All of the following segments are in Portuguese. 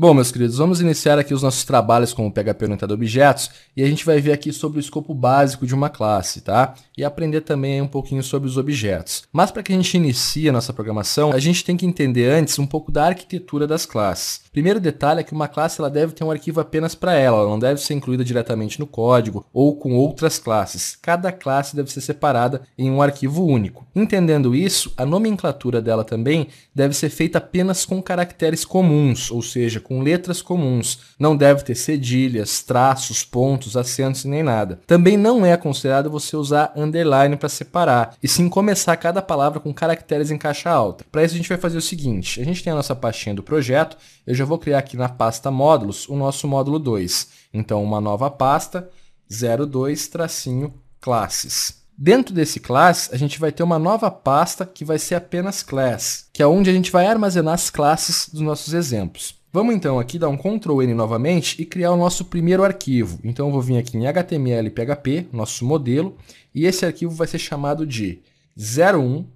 Bom, meus queridos, vamos iniciar aqui os nossos trabalhos com o PHP orientado a objetos e a gente vai ver aqui sobre o escopo básico de uma classe, tá? E aprender também um pouquinho sobre os objetos. Mas para que a gente inicie a nossa programação, a gente tem que entender antes um pouco da arquitetura das classes. Primeiro detalhe é que uma classe ela deve ter um arquivo apenas para ela, ela não deve ser incluída diretamente no código ou com outras classes. Cada classe deve ser separada em um arquivo único. Entendendo isso, a nomenclatura dela também deve ser feita apenas com caracteres comuns, ou seja, com letras comuns. Não deve ter cedilhas, traços, pontos, acentos nem nada. Também não é aconselhado você usar underline para separar, e sim começar cada palavra com caracteres em caixa alta. Para isso a gente vai fazer o seguinte, a gente tem a nossa pastinha do projeto, eu já vou criar aqui na pasta módulos o nosso módulo 2. Então uma nova pasta, 02 tracinho classes. Dentro desse class, a gente vai ter uma nova pasta que vai ser apenas class, que é onde a gente vai armazenar as classes dos nossos exemplos. Vamos então aqui dar um Ctrl N novamente e criar o nosso primeiro arquivo. Então eu vou vir aqui em HTML e PHP, nosso modelo, e esse arquivo vai ser chamado de 01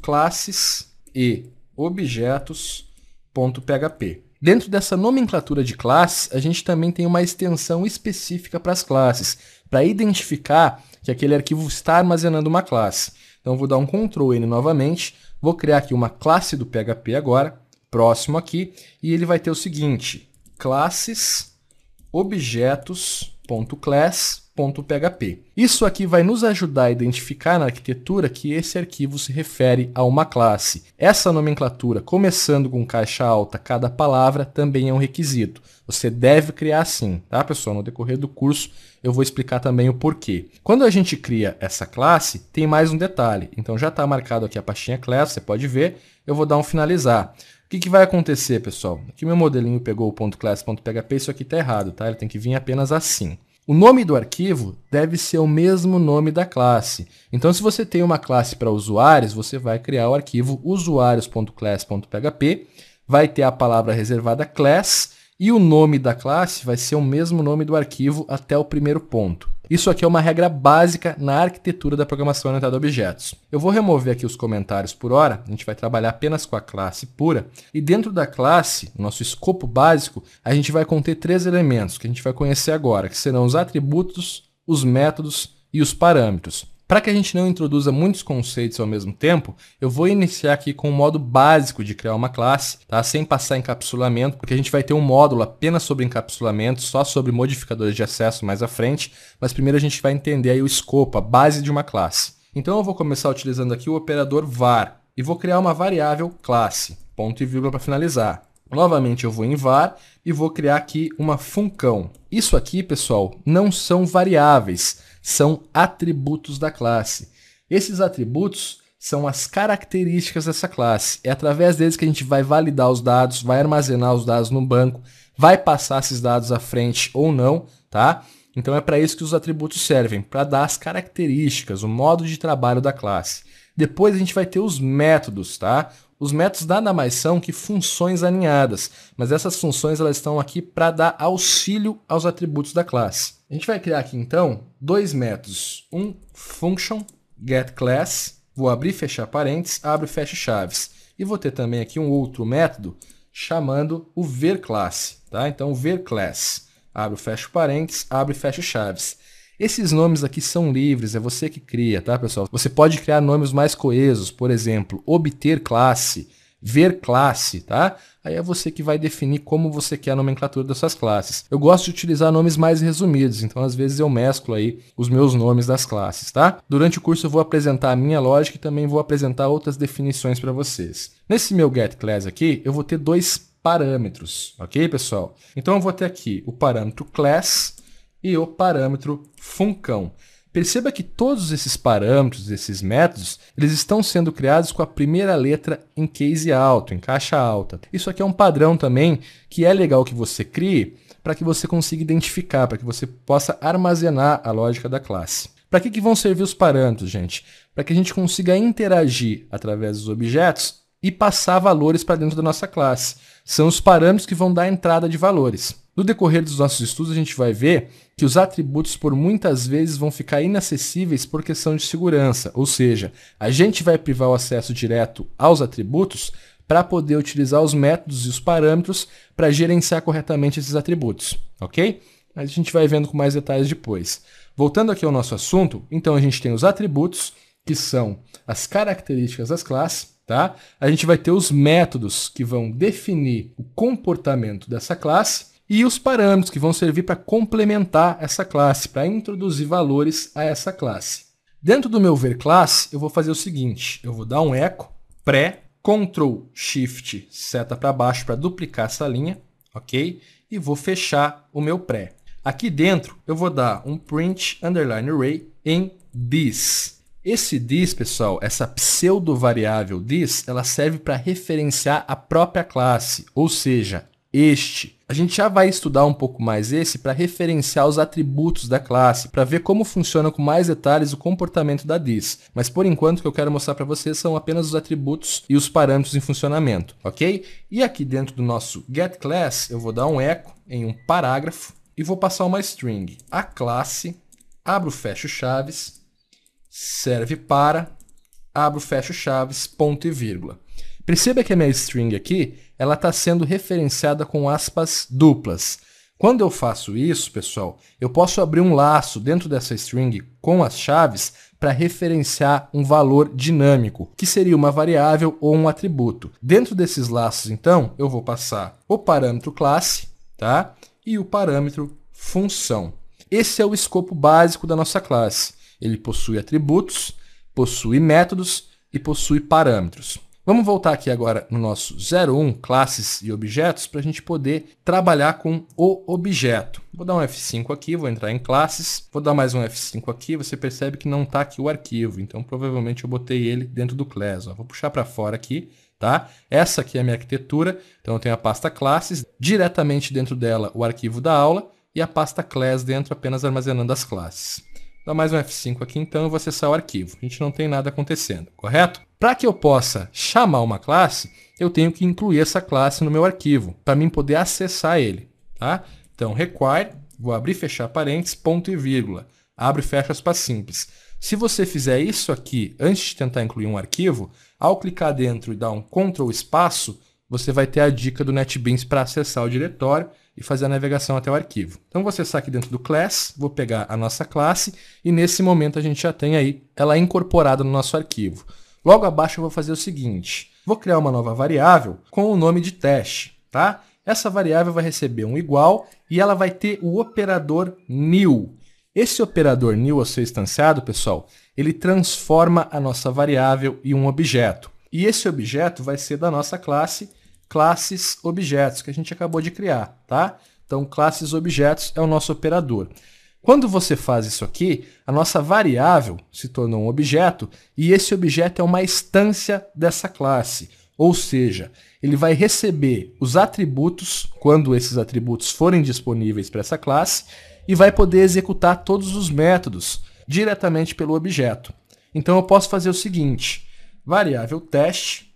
classes e objetos.php. Dentro dessa nomenclatura de classes, a gente também tem uma extensão específica para as classes, para identificar que aquele arquivo está armazenando uma classe. Então, vou dar um Ctrl N novamente, vou criar aqui uma classe do PHP agora, próximo aqui, e ele vai ter o seguinte: classes objetos.class.php. Isso aqui vai nos ajudar a identificar na arquitetura que esse arquivo se refere a uma classe. Essa nomenclatura, começando com caixa alta cada palavra, também é um requisito. Você deve criar assim, tá, pessoal? No decorrer do curso eu vou explicar também o porquê. Quando a gente cria essa classe, tem mais um detalhe. Então já está marcado aqui a pastinha class, você pode ver. Eu vou dar um finalizar que, que vai acontecer, pessoal? Aqui meu modelinho pegou o ponto .class.php, isso aqui está errado, tá? Ele tem que vir apenas assim. O nome do arquivo deve ser o mesmo nome da classe. Então, se você tem uma classe para usuários, você vai criar o arquivo usuários.class.php, vai ter a palavra reservada class, e o nome da classe vai ser o mesmo nome do arquivo até o primeiro ponto. Isso aqui é uma regra básica na arquitetura da programação orientada a objetos. Eu vou remover aqui os comentários por hora, a gente vai trabalhar apenas com a classe pura, e dentro da classe, nosso escopo básico, a gente vai conter três elementos que a gente vai conhecer agora, que serão os atributos, os métodos e os parâmetros. Para que a gente não introduza muitos conceitos ao mesmo tempo, eu vou iniciar aqui com o um modo básico de criar uma classe, tá? sem passar encapsulamento, porque a gente vai ter um módulo apenas sobre encapsulamento, só sobre modificadores de acesso mais à frente, mas primeiro a gente vai entender aí o escopo, a base de uma classe. Então eu vou começar utilizando aqui o operador var e vou criar uma variável classe, ponto e vírgula para finalizar. Novamente eu vou em var e vou criar aqui uma função. Isso aqui, pessoal, não são variáveis são atributos da classe. Esses atributos são as características dessa classe. É através deles que a gente vai validar os dados, vai armazenar os dados no banco, vai passar esses dados à frente ou não, tá? Então é para isso que os atributos servem, para dar as características, o modo de trabalho da classe. Depois a gente vai ter os métodos, tá? Os métodos nada mais são que funções alinhadas, mas essas funções elas estão aqui para dar auxílio aos atributos da classe. A gente vai criar aqui então dois métodos, um function getClass, vou abrir fechar parênteses, abre e fecha chaves. E vou ter também aqui um outro método chamando o verClass, tá? Então verClass, abre fecha parênteses, abre e fecha chaves. Esses nomes aqui são livres, é você que cria, tá, pessoal? Você pode criar nomes mais coesos, por exemplo, obter classe, ver classe, tá? Aí é você que vai definir como você quer a nomenclatura das suas classes. Eu gosto de utilizar nomes mais resumidos, então às vezes eu mesclo aí os meus nomes das classes, tá? Durante o curso eu vou apresentar a minha lógica e também vou apresentar outras definições para vocês. Nesse meu get class aqui, eu vou ter dois parâmetros, ok, pessoal? Então eu vou ter aqui o parâmetro class e o parâmetro funcão. Perceba que todos esses parâmetros, esses métodos, eles estão sendo criados com a primeira letra em case alto, em caixa alta. Isso aqui é um padrão também que é legal que você crie para que você consiga identificar, para que você possa armazenar a lógica da classe. Para que, que vão servir os parâmetros, gente? Para que a gente consiga interagir através dos objetos e passar valores para dentro da nossa classe. São os parâmetros que vão dar entrada de valores. No decorrer dos nossos estudos, a gente vai ver que os atributos por muitas vezes vão ficar inacessíveis por questão de segurança, ou seja, a gente vai privar o acesso direto aos atributos para poder utilizar os métodos e os parâmetros para gerenciar corretamente esses atributos, ok? Mas a gente vai vendo com mais detalhes depois. Voltando aqui ao nosso assunto, então a gente tem os atributos, que são as características das classes, tá? A gente vai ter os métodos que vão definir o comportamento dessa classe e os parâmetros que vão servir para complementar essa classe, para introduzir valores a essa classe. Dentro do meu ver classe, eu vou fazer o seguinte, eu vou dar um eco pré Ctrl Shift seta para baixo para duplicar essa linha, ok? E vou fechar o meu pré. Aqui dentro eu vou dar um print underline array em this. Esse this, pessoal, essa pseudo variável this, ela serve para referenciar a própria classe, ou seja, este. A gente já vai estudar um pouco mais esse para referenciar os atributos da classe, para ver como funciona com mais detalhes o comportamento da this. Mas por enquanto o que eu quero mostrar para vocês são apenas os atributos e os parâmetros em funcionamento, ok? E aqui dentro do nosso getClass, eu vou dar um eco em um parágrafo e vou passar uma string. A classe, abro, fecho chaves, serve para, abro, fecho chaves, ponto e vírgula. Perceba que a minha string aqui, ela está sendo referenciada com aspas duplas. Quando eu faço isso, pessoal, eu posso abrir um laço dentro dessa string com as chaves para referenciar um valor dinâmico, que seria uma variável ou um atributo. Dentro desses laços, então, eu vou passar o parâmetro classe tá? e o parâmetro função. Esse é o escopo básico da nossa classe. Ele possui atributos, possui métodos e possui parâmetros. Vamos voltar aqui agora no nosso 01, classes e objetos, para a gente poder trabalhar com o objeto. Vou dar um F5 aqui, vou entrar em classes, vou dar mais um F5 aqui, você percebe que não está aqui o arquivo, então provavelmente eu botei ele dentro do class. Ó. Vou puxar para fora aqui, tá? Essa aqui é a minha arquitetura, então eu tenho a pasta classes, diretamente dentro dela o arquivo da aula e a pasta class dentro apenas armazenando as classes. Dá mais um F5 aqui então e vou acessar o arquivo. A gente não tem nada acontecendo, correto? Para que eu possa chamar uma classe, eu tenho que incluir essa classe no meu arquivo, para mim poder acessar ele. Tá? Então, require, vou abrir e fechar parênteses, ponto e vírgula. Abre e fecha aspas simples. Se você fizer isso aqui antes de tentar incluir um arquivo, ao clicar dentro e dar um CTRL espaço, você vai ter a dica do NetBeans para acessar o diretório e fazer a navegação até o arquivo. Então vou acessar aqui dentro do class, vou pegar a nossa classe e nesse momento a gente já tem aí ela incorporada no nosso arquivo. Logo abaixo eu vou fazer o seguinte, vou criar uma nova variável com o nome de teste, tá? Essa variável vai receber um igual e ela vai ter o operador new. Esse operador new ao ser instanciado, pessoal, ele transforma a nossa variável em um objeto. E esse objeto vai ser da nossa classe classes objetos que a gente acabou de criar, tá? Então classes objetos é o nosso operador. Quando você faz isso aqui, a nossa variável se tornou um objeto e esse objeto é uma instância dessa classe. Ou seja, ele vai receber os atributos, quando esses atributos forem disponíveis para essa classe, e vai poder executar todos os métodos diretamente pelo objeto. Então eu posso fazer o seguinte, variável teste,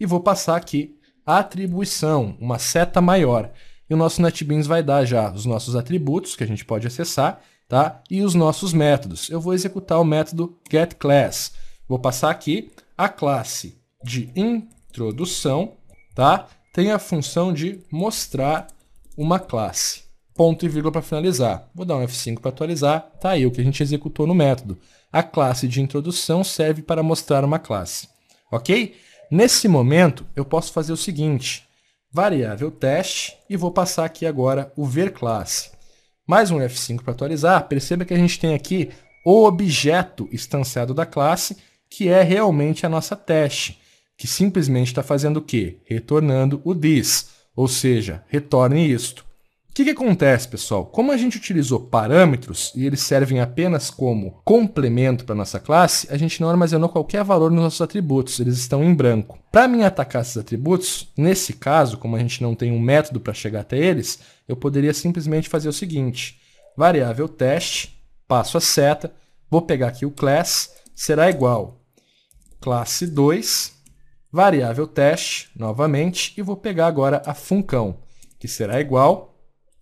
e vou passar aqui atribuição, uma seta maior o nosso NetBeans vai dar já os nossos atributos que a gente pode acessar, tá? E os nossos métodos. Eu vou executar o método getClass. Vou passar aqui a classe de introdução, tá? Tem a função de mostrar uma classe. Ponto e vírgula para finalizar. Vou dar um F5 para atualizar. Tá aí o que a gente executou no método. A classe de introdução serve para mostrar uma classe. Ok? Nesse momento, eu posso fazer o seguinte variável teste e vou passar aqui agora o ver classe. Mais um F5 para atualizar. Perceba que a gente tem aqui o objeto instanciado da classe, que é realmente a nossa teste, que simplesmente está fazendo o quê? Retornando o this, ou seja, retorne isto. O que, que, acontece, pessoal? Como a gente utilizou parâmetros e eles servem apenas como complemento para nossa classe, a gente não armazenou qualquer valor nos nossos atributos, eles estão em branco. Para mim atacar esses atributos, nesse caso, como a gente não tem um método para chegar até eles, eu poderia simplesmente fazer o seguinte, variável teste, passo a seta, vou pegar aqui o class, será igual classe 2, variável teste, novamente, e vou pegar agora a função, que será igual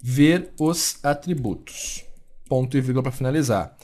ver os atributos. Ponto e vírgula para finalizar.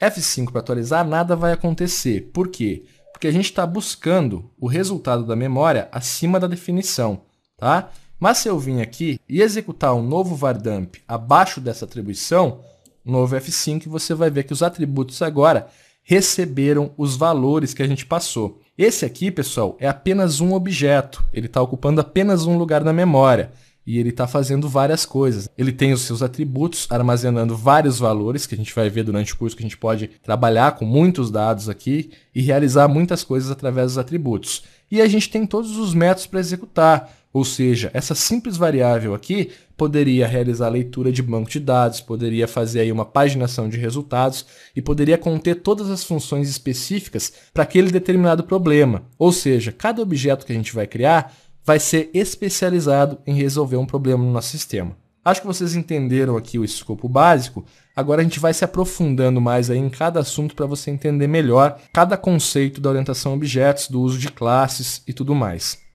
F5 para atualizar, nada vai acontecer. Por quê? Porque a gente está buscando o resultado da memória acima da definição. Tá? Mas se eu vim aqui e executar um novo vardump abaixo dessa atribuição, novo F5, você vai ver que os atributos agora receberam os valores que a gente passou. Esse aqui, pessoal, é apenas um objeto. Ele está ocupando apenas um lugar na memória e ele está fazendo várias coisas. Ele tem os seus atributos, armazenando vários valores, que a gente vai ver durante o curso que a gente pode trabalhar com muitos dados aqui e realizar muitas coisas através dos atributos. E a gente tem todos os métodos para executar, ou seja, essa simples variável aqui poderia realizar leitura de banco de dados, poderia fazer aí uma paginação de resultados e poderia conter todas as funções específicas para aquele determinado problema. Ou seja, cada objeto que a gente vai criar vai ser especializado em resolver um problema no nosso sistema. Acho que vocês entenderam aqui o escopo básico. Agora a gente vai se aprofundando mais aí em cada assunto para você entender melhor cada conceito da orientação a objetos, do uso de classes e tudo mais.